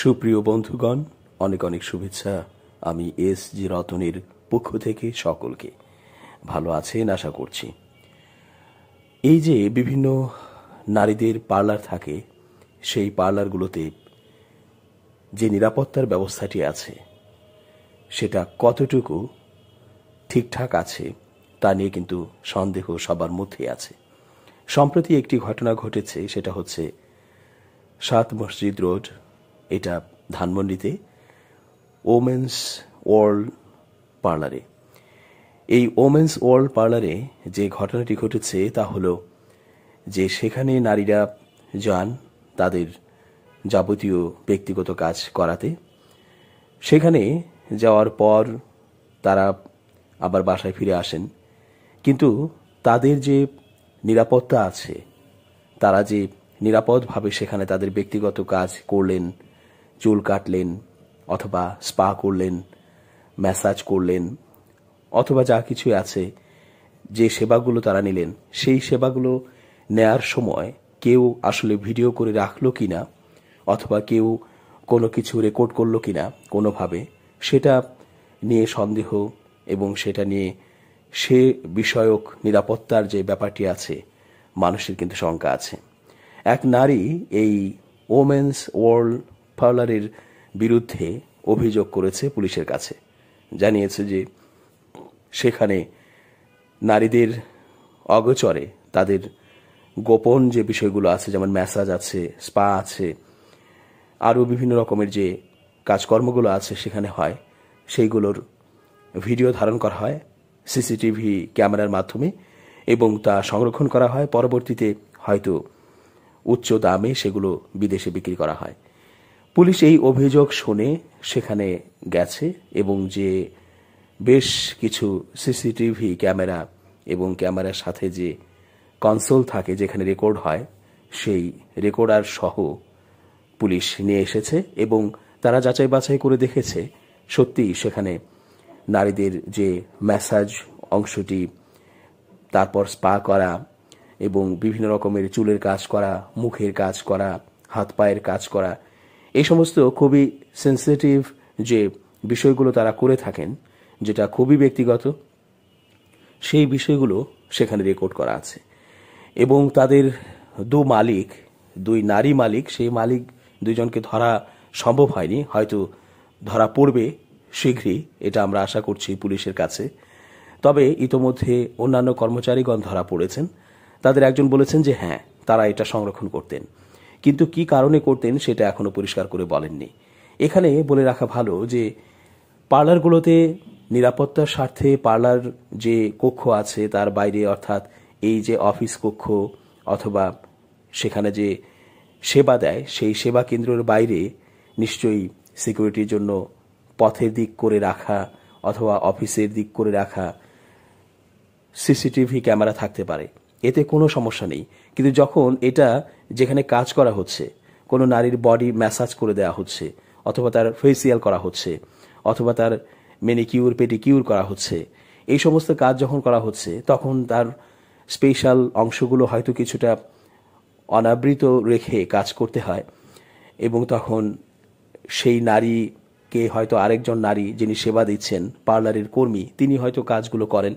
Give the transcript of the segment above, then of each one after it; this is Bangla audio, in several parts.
সুপ্রিয় বন্ধুগণ অনেক অনেক শুভেচ্ছা আমি এস জি রতনের পক্ষ থেকে সকলকে ভালো আছেন আশা করছি এই যে বিভিন্ন নারীদের পার্লার থাকে সেই পার্লারগুলোতে যে নিরাপত্তার ব্যবস্থাটি আছে সেটা কতটুকু ঠিকঠাক আছে তা নিয়ে কিন্তু সন্দেহ সবার মধ্যেই আছে সম্প্রতি একটি ঘটনা ঘটেছে সেটা হচ্ছে সাত মসজিদ রোড এটা ধানমন্ডিতে ওমেন্স ওয়ার্ল্ড পার্লারে এই ওমেন্স ওয়ার্ল্ড পার্লারে যে ঘটনাটি ঘটেছে তা হলো যে সেখানে নারীরা যান তাদের যাবতীয় ব্যক্তিগত কাজ করাতে সেখানে যাওয়ার পর তারা আবার বাসায় ফিরে আসেন কিন্তু তাদের যে নিরাপত্তা আছে তারা যে নিরাপদভাবে সেখানে তাদের ব্যক্তিগত কাজ করলেন চুল কাটলেন অথবা স্পা করলেন ম্যাসাজ করলেন অথবা যা কিছু আছে যে সেবাগুলো তারা নিলেন সেই সেবাগুলো নেয়ার সময় কেউ আসলে ভিডিও করে রাখলো কি না অথবা কেউ কোনো কিছু রেকর্ড করলো কি না কোনোভাবে সেটা নিয়ে সন্দেহ এবং সেটা নিয়ে সে বিষয়ক নিরাপত্তার যে ব্যাপারটি আছে মানুষের কিন্তু শঙ্কা আছে এক নারী এই ওমেন্স ওয়ার্ল্ড ফাউলারের বিরুদ্ধে অভিযোগ করেছে পুলিশের কাছে জানিয়েছে যে সেখানে নারীদের অগচরে তাদের গোপন যে বিষয়গুলো আছে যেমন ম্যাসাজ আছে স্পা আছে আরও বিভিন্ন রকমের যে কাজকর্মগুলো আছে সেখানে হয় সেইগুলোর ভিডিও ধারণ করা হয় সিসিটিভি ক্যামেরার মাধ্যমে এবং তা সংরক্ষণ করা হয় পরবর্তীতে হয়তো উচ্চ দামে সেগুলো বিদেশে বিক্রি করা হয় পুলিশ এই অভিযোগ শুনে সেখানে গেছে এবং যে বেশ কিছু সিসিটিভি ক্যামেরা এবং ক্যামেরার সাথে যে কনসোল থাকে যেখানে রেকর্ড হয় সেই রেকর্ডার সহ পুলিশ নিয়ে এসেছে এবং তারা যাচাই বাছাই করে দেখেছে সত্যি সেখানে নারীদের যে ম্যাসাজ অংশটি তারপর স্পা করা এবং বিভিন্ন রকমের চুলের কাজ করা মুখের কাজ করা হাত পায়ের কাজ করা এই সমস্ত খুবই সেন্সিটিভ যে বিষয়গুলো তারা করে থাকেন যেটা খুবই ব্যক্তিগত সেই বিষয়গুলো সেখানে রেকর্ড করা আছে এবং তাদের দু মালিক দুই নারী মালিক সেই মালিক দুইজনকে ধরা সম্ভব হয়নি হয়তো ধরা পড়বে শীঘ্রই এটা আমরা আশা করছি পুলিশের কাছে তবে ইতোমধ্যে অন্যান্য কর্মচারীগণ ধরা পড়েছেন তাদের একজন বলেছেন যে হ্যাঁ তারা এটা সংরক্ষণ করতেন কিন্তু কি কারণে করতেন সেটা এখনও পরিষ্কার করে বলেননি এখানে বলে রাখা ভালো যে পার্লারগুলোতে নিরাপত্তার স্বার্থে পার্লার যে কক্ষ আছে তার বাইরে অর্থাৎ এই যে অফিস কক্ষ অথবা সেখানে যে সেবা দেয় সেই সেবা কেন্দ্রের বাইরে নিশ্চয়ই সিকিউরিটির জন্য পথের দিক করে রাখা অথবা অফিসের দিক করে রাখা সিসিটিভি ক্যামেরা থাকতে পারে এতে কোনো সমস্যা নেই কিন্তু যখন এটা যেখানে কাজ করা হচ্ছে কোনো নারীর বডি ম্যাসাজ করে দেওয়া হচ্ছে অথবা তার ফেসিয়াল করা হচ্ছে অথবা তার মেনিকিউর পেটিকিউর করা হচ্ছে এই সমস্ত কাজ যখন করা হচ্ছে তখন তার স্পেশাল অংশগুলো হয়তো কিছুটা অনাবৃত রেখে কাজ করতে হয় এবং তখন সেই নারীকে হয়তো আরেকজন নারী যিনি সেবা দিচ্ছেন পার্লারের কর্মী তিনি হয়তো কাজগুলো করেন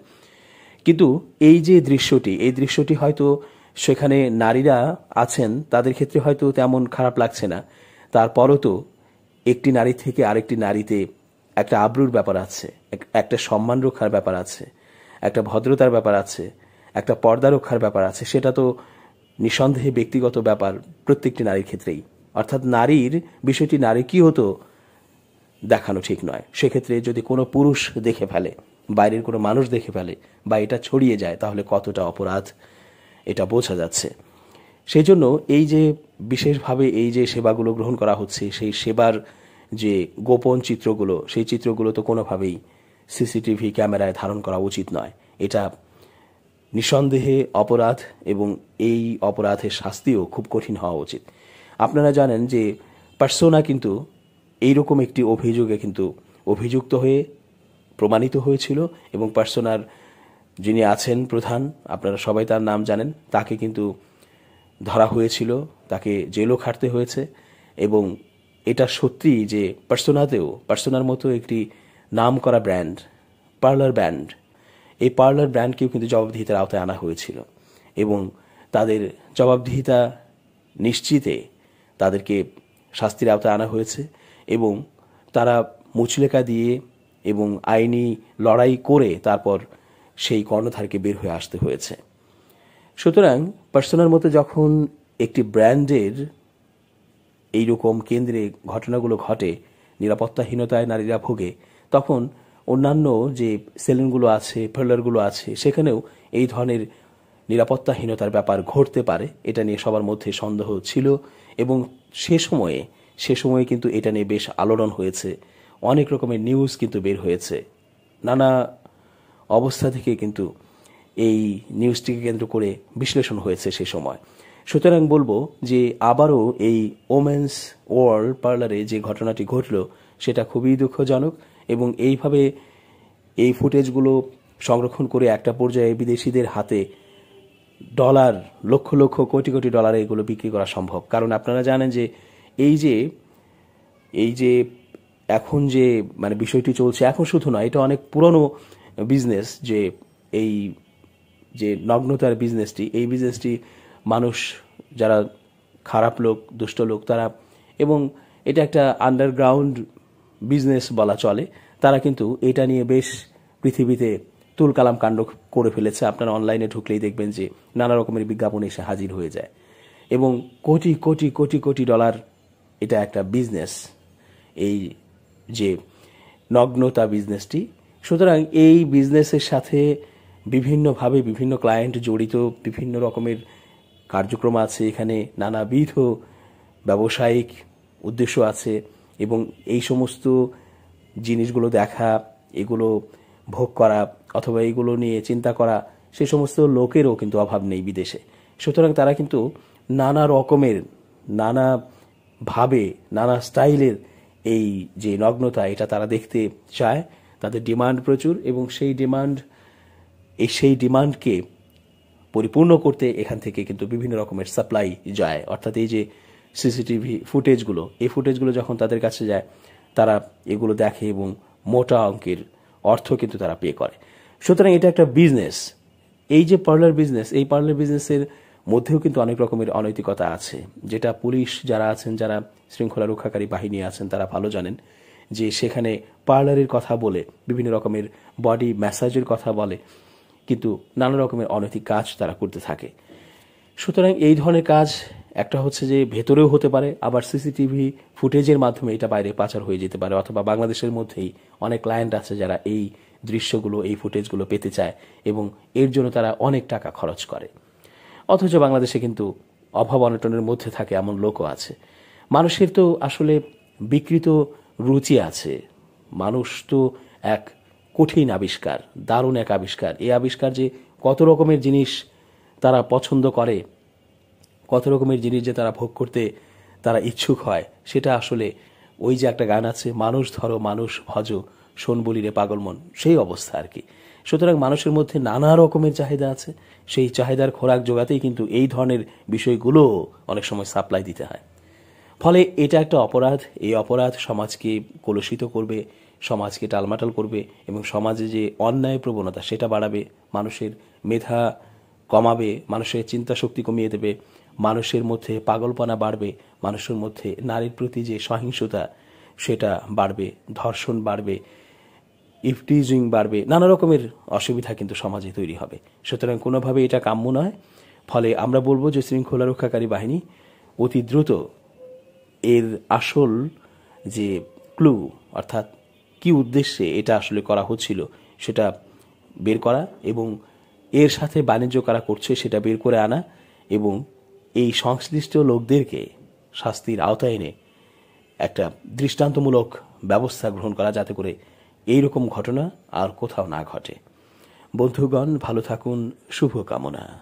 কিন্তু এই যে দৃশ্যটি এই দৃশ্যটি হয়তো সেখানে নারীরা আছেন তাদের ক্ষেত্রে হয়তো তেমন খারাপ লাগছে না তারপরও তো একটি নারী থেকে আরেকটি নারীতে একটা আব্রুর ব্যাপার আছে একটা সম্মান রক্ষার ব্যাপার আছে একটা ভদ্রতার ব্যাপার আছে একটা পর্দা রক্ষার ব্যাপার আছে সেটা তো নিঃসন্দেহে ব্যক্তিগত ব্যাপার প্রত্যেকটি নারীর ক্ষেত্রেই অর্থাৎ নারীর বিষয়টি নারী কি হতো দেখানো ঠিক নয় সেক্ষেত্রে যদি কোনো পুরুষ দেখে ফেলে বাইরের কোনো মানুষ দেখে ফেলে বা এটা ছড়িয়ে যায় তাহলে কতটা অপরাধ এটা বোঝা যাচ্ছে সেই জন্য এই যে বিশেষভাবে এই যে সেবাগুলো গ্রহণ করা হচ্ছে সেই সেবার যে গোপন চিত্রগুলো সেই চিত্রগুলো তো কোনোভাবেই সিসিটিভি ক্যামেরায় ধারণ করা উচিত নয় এটা নিঃসন্দেহে অপরাধ এবং এই অপরাধের শাস্তিও খুব কঠিন হওয়া উচিত আপনারা জানেন যে পার্সোনা কিন্তু এইরকম একটি অভিযোগে কিন্তু অভিযুক্ত হয়ে প্রমাণিত হয়েছিল এবং পার্সোনার যিনি আছেন প্রধান আপনারা সবাই তার নাম জানেন তাকে কিন্তু ধরা হয়েছিল তাকে জেলও খাটতে হয়েছে এবং এটা সত্যি যে পার্সোনাতেও পার্সোনার মতো একটি নাম করা ব্র্যান্ড পার্লার ব্র্যান্ড এই পার্লার ব্র্যান্ডকেও কিন্তু জবাবদিহিতার আওতায় আনা হয়েছিল এবং তাদের জবাবদিহিতা নিশ্চিতে তাদেরকে শাস্তির আওতায় আনা হয়েছে এবং তারা মুচলেকা দিয়ে এবং আইনি লড়াই করে তারপর সেই কর্ণধারকে বের হয়ে আসতে হয়েছে সুতরাং পার্সোনার মতো যখন একটি ব্র্যান্ডের এই রকম কেন্দ্রে ঘটনাগুলো ঘটে নিরাপত্তাহীনতায় নারীরা ভোগে তখন অন্যান্য যে সেলুনগুলো আছে পার্লারগুলো আছে সেখানেও এই ধরনের নিরাপত্তাহীনতার ব্যাপার ঘটতে পারে এটা নিয়ে সবার মধ্যে সন্দেহ ছিল এবং সে সময়ে সে সময়ে কিন্তু এটা নিয়ে বেশ আলোড়ন হয়েছে অনেক রকমের নিউজ কিন্তু বের হয়েছে নানা অবস্থা থেকে কিন্তু এই নিউজটিকে কেন্দ্র করে বিশ্লেষণ হয়েছে সে সময় সুতরাং বলবো যে আবারও এই ওমেন্স ওয়ার্ল্ড পার্লারে যে ঘটনাটি ঘটল সেটা খুবই দুঃখজনক এবং এইভাবে এই ফুটেজগুলো সংরক্ষণ করে একটা পর্যায়ে বিদেশিদের হাতে ডলার লক্ষ লক্ষ কোটি কোটি ডলারে এগুলো বিক্রি করা সম্ভব কারণ আপনারা জানেন যে এই যে এই যে এখন যে মানে বিষয়টি চলছে এখন শুধু নয় এটা অনেক পুরনো বিজনেস যে এই যে নগ্নতার বিজনেসটি এই বিজনেসটি মানুষ যারা খারাপ লোক দুষ্ট লোক তারা এবং এটা একটা আন্ডারগ্রাউন্ড বিজনেস বলা চলে তারা কিন্তু এটা নিয়ে বেশ পৃথিবীতে তুলকালাম কাণ্ড করে ফেলেছে আপনারা অনলাইনে ঢুকলেই দেখবেন যে নানা রকমের বিজ্ঞাপন এসে হাজির হয়ে যায় এবং কোটি কোটি কোটি কোটি ডলার এটা একটা বিজনেস এই যে নগ্নতা বিজনেসটি সুতরাং এই বিজনেসের সাথে বিভিন্নভাবে বিভিন্ন ক্লায়েন্ট জড়িত বিভিন্ন রকমের কার্যক্রম আছে এখানে নানাবিধ ব্যবসায়িক উদ্দেশ্য আছে এবং এই সমস্ত জিনিসগুলো দেখা এগুলো ভোগ করা অথবা এগুলো নিয়ে চিন্তা করা সে সমস্ত লোকেরও কিন্তু অভাব নেই বিদেশে সুতরাং তারা কিন্তু নানা রকমের নানাভাবে নানা স্টাইলের এই যে নগ্নতা এটা তারা দেখতে চায় তাদের ডিমান্ড প্রচুর এবং সেই ডিমান্ড এই সেই ডিমান্ডকে পরিপূর্ণ করতে এখান থেকে কিন্তু বিভিন্ন রকমের সাপ্লাই যায় অর্থাৎ এই যে সিসিটিভি ফুটেজগুলো এই ফুটেজগুলো যখন তাদের কাছে যায় তারা এগুলো দেখে এবং মোটা অঙ্কের অর্থ কিন্তু তারা পে করে সুতরাং এটা একটা বিজনেস এই যে পার্লার বিজনেস এই পার্লার বিজনেসের মধ্যেও কিন্তু অনেক রকমের অনৈতিকতা আছে যেটা পুলিশ যারা আছেন যারা শৃঙ্খলা রক্ষাকারী বাহিনী আছেন তারা ভালো জানেন যে সেখানে পার্লারের কথা বলে বিভিন্ন রকমের বডি ম্যাসাজের কথা বলে কিন্তু নানা রকমের অনৈতিক কাজ তারা করতে থাকে সুতরাং এই ধরনের কাজ একটা হচ্ছে যে ভেতরেও হতে পারে আবার সিসিটিভি ফুটেজের মাধ্যমে এটা বাইরে পাচার হয়ে যেতে পারে অথবা বাংলাদেশের মধ্যেই অনেক ক্লায়েন্ট আছে যারা এই দৃশ্যগুলো এই ফুটেজগুলো পেতে চায় এবং এর জন্য তারা অনেক টাকা খরচ করে অথচ বাংলাদেশে কিন্তু অভাব অনটনের মধ্যে থাকে এমন লোকও আছে মানুষের তো আসলে বিকৃত রুচি আছে মানুষ তো এক কঠিন আবিষ্কার দারুণ এক আবিষ্কার এই আবিষ্কার যে কত রকমের জিনিস তারা পছন্দ করে কত রকমের জিনিস যে তারা ভোগ করতে তারা ইচ্ছুক হয় সেটা আসলে ওই যে একটা গান আছে মানুষ ধরো মানুষ ভজ শোন বলি রে পাগল মন সেই অবস্থা আর কি সুতরাং মানুষের মধ্যে নানা রকমের চাহিদা আছে সেই চাহিদার খোরাক জোগাতেই কিন্তু এই ধরনের বিষয়গুলো অনেক সময় সাপ্লাই দিতে হয় ফলে এটা একটা অপরাধ এই অপরাধ সমাজকে কলুষিত করবে সমাজকে টালমাটাল করবে এবং সমাজে যে অন্যায় প্রবণতা সেটা বাড়াবে মানুষের মেধা কমাবে মানুষের চিন্তা শক্তি কমিয়ে দেবে মানুষের মধ্যে পাগলপনা বাড়বে মানুষের মধ্যে নারীর প্রতি যে সহিংসতা সেটা বাড়বে ধর্ষণ বাড়বে ইফটিজিং বাড়বে নানা রকমের অসুবিধা কিন্তু সমাজে তৈরি হবে সুতরাং কোনোভাবে এটা কাম্য নয় ফলে আমরা বলবো যে শৃঙ্খলা রক্ষাকারী বাহিনী অতি দ্রুত এর আসল যে ক্লু অর্থাৎ কি উদ্দেশ্যে এটা আসলে করা হচ্ছিল সেটা বের করা এবং এর সাথে বাণিজ্য করা করছে সেটা বের করে আনা এবং এই সংশ্লিষ্ট লোকদেরকে শাস্তির আওতায় এনে একটা দৃষ্টান্তমূলক ব্যবস্থা গ্রহণ করা যাতে করে এই রকম ঘটনা আর কোথাও না ঘটে বন্ধুগণ ভালো থাকুন শুভকামনা